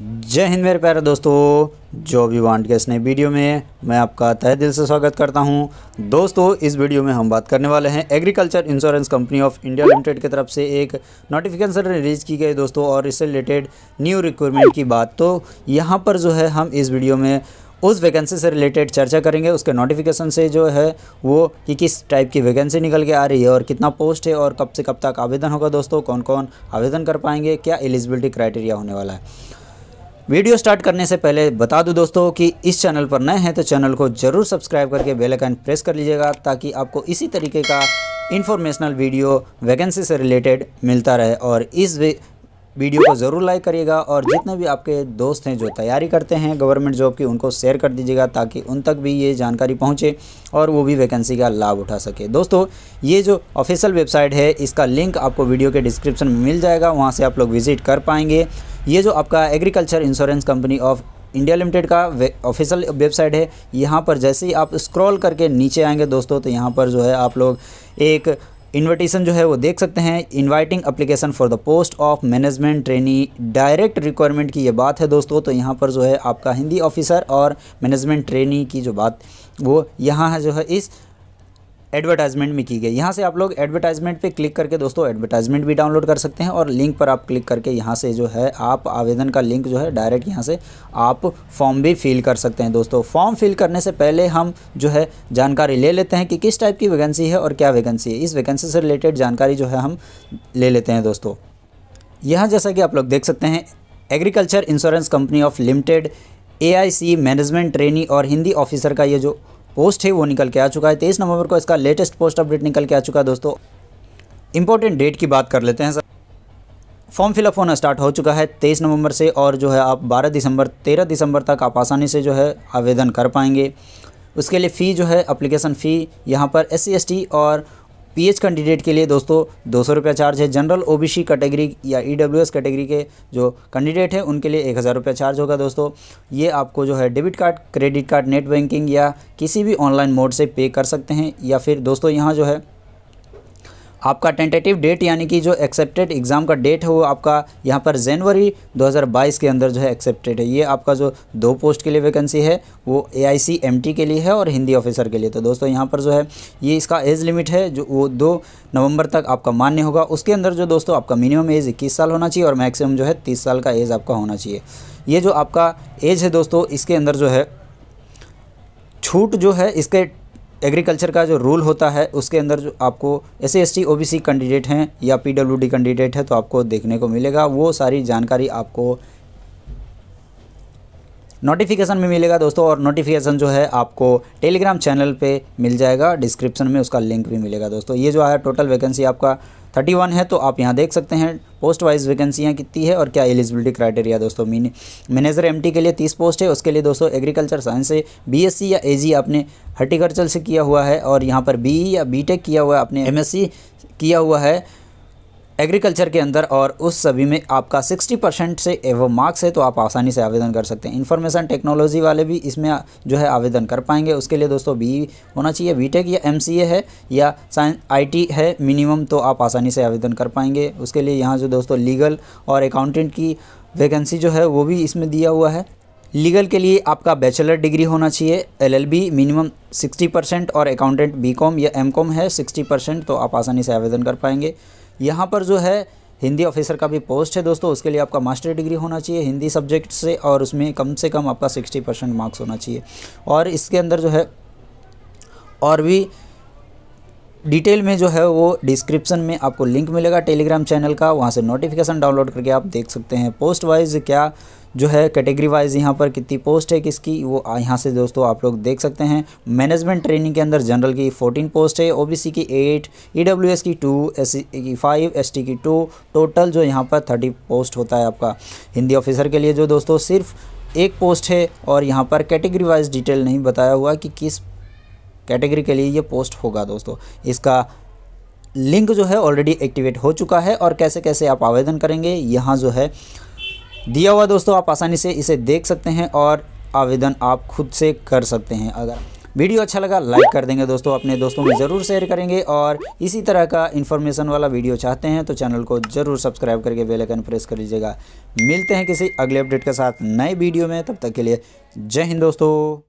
जय हिंद मेरे प्यारे दोस्तों जो भी वांट के इस नए वीडियो में मैं आपका तहे दिल से स्वागत करता हूं दोस्तों इस वीडियो में हम बात करने वाले हैं agriculture insurance company of India limited की तरफ से एक नोटिफिकेशन रिलीज की गई दोस्तों और इससे रिलेटेड न्यू रिक्वायरमेंट की बात तो यहाँ पर जो है हम इस वीडियो में उस वैकेंसी से रिलेटेड चर्चा करेंगे उसके नोटिफिकेशन से जो है वो कि किस टाइप की वैकेंसी निकल के आ रही है और कितना पोस्ट है और कब से कब तक आवेदन होगा दोस्तों कौन कौन आवेदन कर पाएंगे क्या एलिजिबिलिटी क्राइटेरिया होने वाला है वीडियो स्टार्ट करने से पहले बता दूं दोस्तों कि इस चैनल पर नए हैं तो चैनल को ज़रूर सब्सक्राइब करके बेल आइकन प्रेस कर लीजिएगा ताकि आपको इसी तरीके का इन्फॉर्मेशनल वीडियो वैकेंसी से रिलेटेड मिलता रहे और इस वीडियो को ज़रूर लाइक करिएगा और जितने भी आपके दोस्त हैं जो तैयारी करते हैं गवर्नमेंट जॉब की उनको शेयर कर दीजिएगा ताकि उन तक भी ये जानकारी पहुंचे और वो भी वैकेंसी का लाभ उठा सके दोस्तों ये जो ऑफिशियल वेबसाइट है इसका लिंक आपको वीडियो के डिस्क्रिप्शन में मिल जाएगा वहाँ से आप लोग विजिट कर पाएंगे ये जो आपका agriculture insurance company of India limited का ऑफिशियल वेबसाइट है यहाँ पर जैसे ही आप स्क्रॉल करके नीचे आएंगे दोस्तों तो यहाँ पर जो है आप लोग एक इन्विटेशन जो है वो देख सकते हैं inviting application for the post of management trainee direct requirement की ये बात है दोस्तों तो यहाँ पर जो है आपका हिंदी ऑफिसर और मैनेजमेंट ट्रेनी की जो बात वो यहाँ है जो है इस एडवर्टाइजमेंट में की गई यहाँ से आप लोग एडवर्टाइजमेंट पे क्लिक करके दोस्तों एडवर्टाइजमेंट भी डाउनलोड कर सकते हैं और लिंक पर आप क्लिक करके यहाँ से जो है आप आवेदन का लिंक जो है डायरेक्ट यहाँ से आप फॉर्म भी फिल कर सकते हैं दोस्तों फॉर्म फिल करने से पहले हम जो है जानकारी ले लेते हैं कि किस टाइप की वैकेंसी है और क्या वैकेंसी है इस वैकेंसी से रिलेटेड जानकारी जो है हम ले लेते हैं दोस्तों यहाँ जैसा कि आप लोग देख सकते हैं agriculture insurance company of limited a management trainee और हिंदी ऑफिसर का ये जो पोस्ट है वो निकल के आ चुका है तेईस नवंबर को इसका लेटेस्ट पोस्ट अपडेट निकल के आ चुका है दोस्तों इंपॉर्टेंट डेट की बात कर लेते हैं सर फॉर्म फिलअप होना स्टार्ट हो चुका है तेईस नवंबर से और जो है आप बारह दिसंबर तेरह दिसंबर तक आप आसानी से जो है आवेदन कर पाएंगे उसके लिए फ़ी जो है अप्लीकेशन फ़ी यहाँ पर एस सी और पीएच कैंडिडेट के लिए दोस्तों दो सौ रुपया चार्ज है जनरल ओबीसी कैटेगरी या ईडब्ल्यूएस कैटेगरी के जो कैंडिडेट हैं उनके लिए एक हज़ार रुपया चार्ज होगा दोस्तों ये आपको जो है debit card credit card net banking या किसी भी ऑनलाइन मोड से पे कर सकते हैं या फिर दोस्तों यहाँ जो है आपका टेंटेटिव डेट यानी कि जो एक्सेप्टेड एग्ज़ाम का डेट है वो आपका यहाँ पर जनवरी 2022 के अंदर जो है एक्सेप्टेड है ये आपका जो दो पोस्ट के लिए वैकेंसी है वो ए आई के लिए है और हिंदी ऑफिसर के लिए तो दोस्तों यहाँ पर जो है ये इसका एज लिमिट है जो वो दो नवंबर तक आपका मान्य होगा उसके अंदर जो दोस्तों आपका मिनिमम एज इक्कीस साल होना चाहिए और मैक्सिमम जो है तीस साल का एज आपका होना चाहिए ये जो आपका एज है दोस्तों इसके अंदर जो है छूट जो है इसके एग्रीकल्चर का जो रूल होता है उसके अंदर जो आपको एस सी एस कैंडिडेट हैं या पी कैंडिडेट है तो आपको देखने को मिलेगा वो सारी जानकारी आपको नोटिफिकेशन में मिलेगा दोस्तों और नोटिफिकेशन जो है आपको टेलीग्राम चैनल पे मिल जाएगा डिस्क्रिप्शन में उसका लिंक भी मिलेगा दोस्तों ये जो है टोटल वैकेंसी आपका 31 है तो आप यहाँ देख सकते हैं पोस्ट वाइज वैकेंसियाँ कितनी है और क्या एलिजिबिलिटी क्राइटेरिया दोस्तों मैनेजर एमटी के लिए 30 पोस्ट है उसके लिए दोस्तों एग्रीकल्चर साइंस से बीएससी या एजी आपने हर्टिकल्चर से किया हुआ है और यहाँ पर बी या बी टेक किया हुआ है आपने एम किया हुआ है एग्रीकल्चर के अंदर और उस सभी में आपका 60 परसेंट से एवं मार्क्स है तो आप आसानी से आवेदन कर सकते हैं इन्फॉर्मेशन टेक्नोलॉजी वाले भी इसमें जो है आवेदन कर पाएंगे उसके लिए दोस्तों बी होना चाहिए बीटेक या एमसीए है या साइंस आईटी है मिनिमम तो आप आसानी से आवेदन कर पाएंगे उसके लिए यहाँ जो दोस्तों लीगल और अकाउंटेंट की वैकेंसी जो है वो भी इसमें दिया हुआ है लीगल के लिए आपका बैचलर डिग्री होना चाहिए एलएलबी मिनिमम 60 परसेंट और अकाउंटेंट बीकॉम या एमकॉम है 60 परसेंट तो आप आसानी से आवेदन कर पाएंगे यहाँ पर जो है हिंदी ऑफिसर का भी पोस्ट है दोस्तों उसके लिए आपका मास्टर डिग्री होना चाहिए हिंदी सब्जेक्ट से और उसमें कम से कम आपका सिक्सटी परसेंट मार्क्स होना चाहिए और इसके अंदर जो है और भी डिटेल में जो है वो डिस्क्रिप्शन में आपको लिंक मिलेगा टेलीग्राम चैनल का वहाँ से नोटिफिकेशन डाउनलोड करके आप देख सकते हैं पोस्ट वाइज क्या जो है कैटेगरी वाइज यहाँ पर कितनी पोस्ट है किसकी वो यहाँ से दोस्तों आप लोग देख सकते हैं मैनेजमेंट ट्रेनिंग के अंदर जनरल की 14 पोस्ट है ओबीसी की 8 ईडब्ल्यूएस e की 2 एस e की 5 एसटी की 2 टोटल जो यहाँ पर 30 पोस्ट होता है आपका हिंदी ऑफिसर के लिए जो दोस्तों सिर्फ एक पोस्ट है और यहाँ पर कैटेगरी वाइज डिटेल नहीं बताया हुआ कि किस कैटेगरी के लिए ये पोस्ट होगा दोस्तों इसका लिंक जो है ऑलरेडी एक्टिवेट हो चुका है और कैसे कैसे आप आवेदन करेंगे यहाँ जो है दिया हुआ दोस्तों आप आसानी से इसे देख सकते हैं और आवेदन आप खुद से कर सकते हैं अगर वीडियो अच्छा लगा लाइक कर देंगे दोस्तों अपने दोस्तों में ज़रूर शेयर करेंगे और इसी तरह का इन्फॉर्मेशन वाला वीडियो चाहते हैं तो चैनल को ज़रूर सब्सक्राइब करके बेल आइकन प्रेस कर लीजिएगा मिलते हैं किसी अगले अपडेट के साथ नए वीडियो में तब तक के लिए जय हिंद दोस्तों